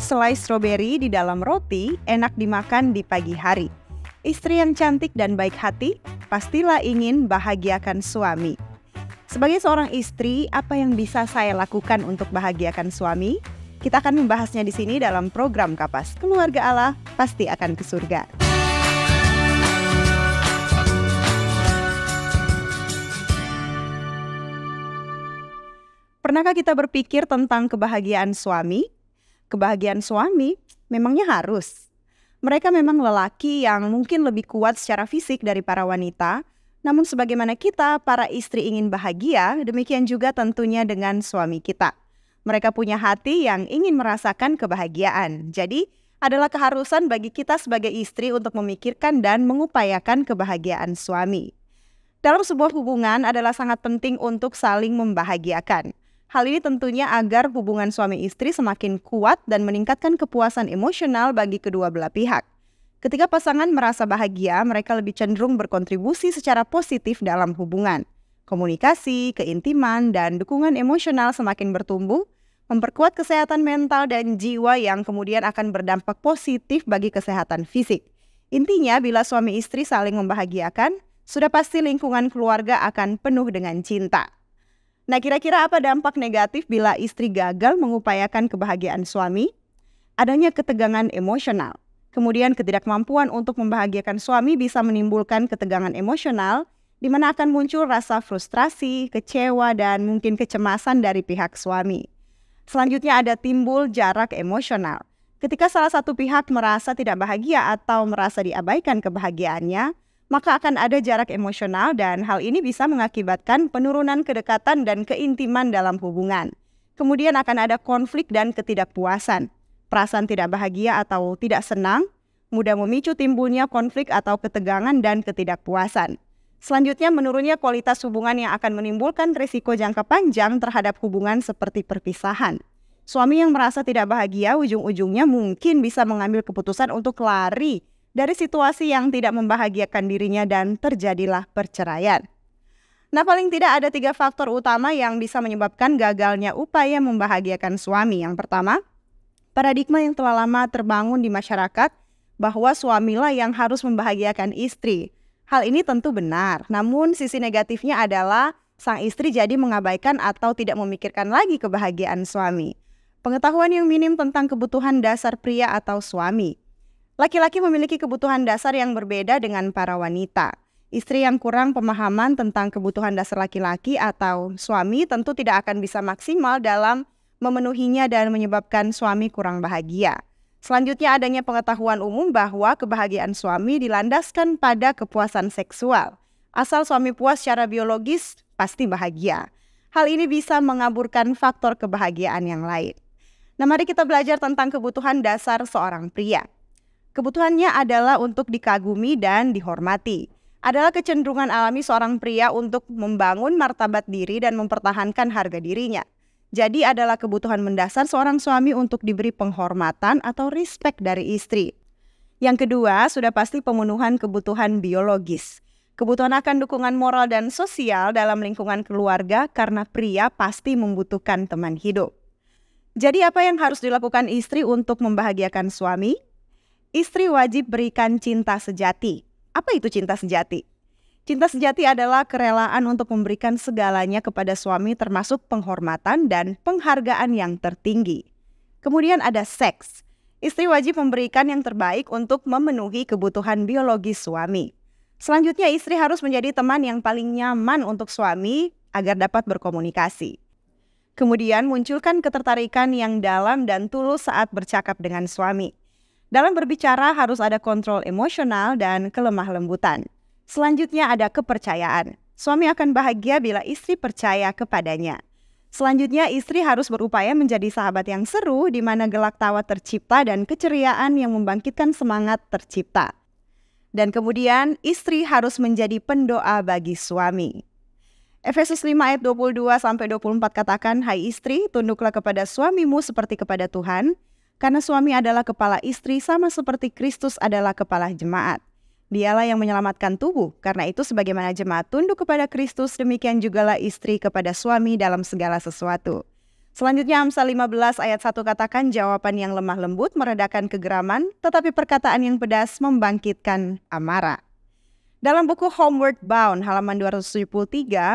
Selai stroberi di dalam roti enak dimakan di pagi hari. Istri yang cantik dan baik hati pastilah ingin bahagiakan suami. Sebagai seorang istri, apa yang bisa saya lakukan untuk bahagiakan suami? Kita akan membahasnya di sini dalam program Kapas Keluarga Allah Pasti Akan ke Surga. Pernahkah kita berpikir tentang kebahagiaan suami? kebahagiaan suami memangnya harus. Mereka memang lelaki yang mungkin lebih kuat secara fisik dari para wanita, namun sebagaimana kita para istri ingin bahagia, demikian juga tentunya dengan suami kita. Mereka punya hati yang ingin merasakan kebahagiaan. Jadi, adalah keharusan bagi kita sebagai istri untuk memikirkan dan mengupayakan kebahagiaan suami. Dalam sebuah hubungan adalah sangat penting untuk saling membahagiakan. Hal ini tentunya agar hubungan suami istri semakin kuat dan meningkatkan kepuasan emosional bagi kedua belah pihak. Ketika pasangan merasa bahagia, mereka lebih cenderung berkontribusi secara positif dalam hubungan. Komunikasi, keintiman, dan dukungan emosional semakin bertumbuh, memperkuat kesehatan mental dan jiwa yang kemudian akan berdampak positif bagi kesehatan fisik. Intinya, bila suami istri saling membahagiakan, sudah pasti lingkungan keluarga akan penuh dengan cinta. Nah, kira-kira apa dampak negatif bila istri gagal mengupayakan kebahagiaan suami? Adanya ketegangan emosional. Kemudian ketidakmampuan untuk membahagiakan suami bisa menimbulkan ketegangan emosional di mana akan muncul rasa frustrasi, kecewa dan mungkin kecemasan dari pihak suami. Selanjutnya ada timbul jarak emosional. Ketika salah satu pihak merasa tidak bahagia atau merasa diabaikan kebahagiaannya, maka akan ada jarak emosional dan hal ini bisa mengakibatkan penurunan kedekatan dan keintiman dalam hubungan. Kemudian akan ada konflik dan ketidakpuasan, perasaan tidak bahagia atau tidak senang, mudah memicu timbulnya konflik atau ketegangan dan ketidakpuasan. Selanjutnya menurunnya kualitas hubungan yang akan menimbulkan risiko jangka panjang terhadap hubungan seperti perpisahan. Suami yang merasa tidak bahagia ujung-ujungnya mungkin bisa mengambil keputusan untuk lari dari situasi yang tidak membahagiakan dirinya dan terjadilah perceraian. Nah, paling tidak ada tiga faktor utama yang bisa menyebabkan gagalnya upaya membahagiakan suami. Yang pertama, paradigma yang telah lama terbangun di masyarakat bahwa suamilah yang harus membahagiakan istri. Hal ini tentu benar, namun sisi negatifnya adalah sang istri jadi mengabaikan atau tidak memikirkan lagi kebahagiaan suami. Pengetahuan yang minim tentang kebutuhan dasar pria atau suami Laki-laki memiliki kebutuhan dasar yang berbeda dengan para wanita. Istri yang kurang pemahaman tentang kebutuhan dasar laki-laki atau suami tentu tidak akan bisa maksimal dalam memenuhinya dan menyebabkan suami kurang bahagia. Selanjutnya adanya pengetahuan umum bahwa kebahagiaan suami dilandaskan pada kepuasan seksual. Asal suami puas secara biologis, pasti bahagia. Hal ini bisa mengaburkan faktor kebahagiaan yang lain. Nah mari kita belajar tentang kebutuhan dasar seorang pria. Kebutuhannya adalah untuk dikagumi dan dihormati. Adalah kecenderungan alami seorang pria untuk membangun martabat diri dan mempertahankan harga dirinya. Jadi adalah kebutuhan mendasar seorang suami untuk diberi penghormatan atau respect dari istri. Yang kedua, sudah pasti pemenuhan kebutuhan biologis. Kebutuhan akan dukungan moral dan sosial dalam lingkungan keluarga karena pria pasti membutuhkan teman hidup. Jadi apa yang harus dilakukan istri untuk membahagiakan suami? Istri wajib berikan cinta sejati. Apa itu cinta sejati? Cinta sejati adalah kerelaan untuk memberikan segalanya kepada suami termasuk penghormatan dan penghargaan yang tertinggi. Kemudian ada seks. Istri wajib memberikan yang terbaik untuk memenuhi kebutuhan biologi suami. Selanjutnya istri harus menjadi teman yang paling nyaman untuk suami agar dapat berkomunikasi. Kemudian munculkan ketertarikan yang dalam dan tulus saat bercakap dengan suami. Dalam berbicara harus ada kontrol emosional dan kelemah lembutan. Selanjutnya ada kepercayaan. Suami akan bahagia bila istri percaya kepadanya. Selanjutnya istri harus berupaya menjadi sahabat yang seru di mana gelak tawa tercipta dan keceriaan yang membangkitkan semangat tercipta. Dan kemudian istri harus menjadi pendoa bagi suami. Efesus 5 ayat 22 sampai 24 katakan, "Hai istri, tunduklah kepada suamimu seperti kepada Tuhan, karena suami adalah kepala istri sama seperti Kristus adalah kepala jemaat. Dialah yang menyelamatkan tubuh, karena itu sebagaimana jemaat tunduk kepada Kristus, demikian jugalah istri kepada suami dalam segala sesuatu. Selanjutnya Amsal 15 ayat 1 katakan jawaban yang lemah lembut meredakan kegeraman, tetapi perkataan yang pedas membangkitkan amarah. Dalam buku Homeward Bound halaman 273,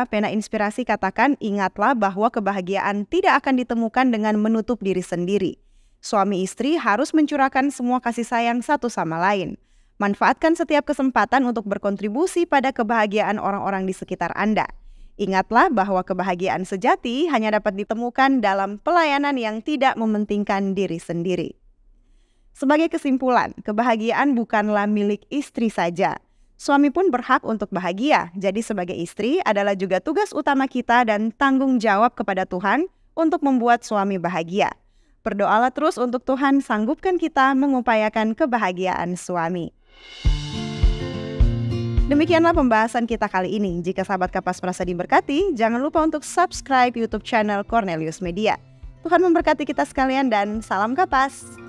pena inspirasi katakan ingatlah bahwa kebahagiaan tidak akan ditemukan dengan menutup diri sendiri suami istri harus mencurahkan semua kasih sayang satu sama lain. Manfaatkan setiap kesempatan untuk berkontribusi pada kebahagiaan orang-orang di sekitar Anda. Ingatlah bahwa kebahagiaan sejati hanya dapat ditemukan dalam pelayanan yang tidak mementingkan diri sendiri. Sebagai kesimpulan, kebahagiaan bukanlah milik istri saja. Suami pun berhak untuk bahagia. Jadi sebagai istri adalah juga tugas utama kita dan tanggung jawab kepada Tuhan untuk membuat suami bahagia. Berdoalah terus untuk Tuhan sanggupkan kita mengupayakan kebahagiaan suami. Demikianlah pembahasan kita kali ini. Jika sahabat kapas merasa diberkati, jangan lupa untuk subscribe YouTube channel Cornelius Media. Tuhan memberkati kita sekalian dan salam kapas.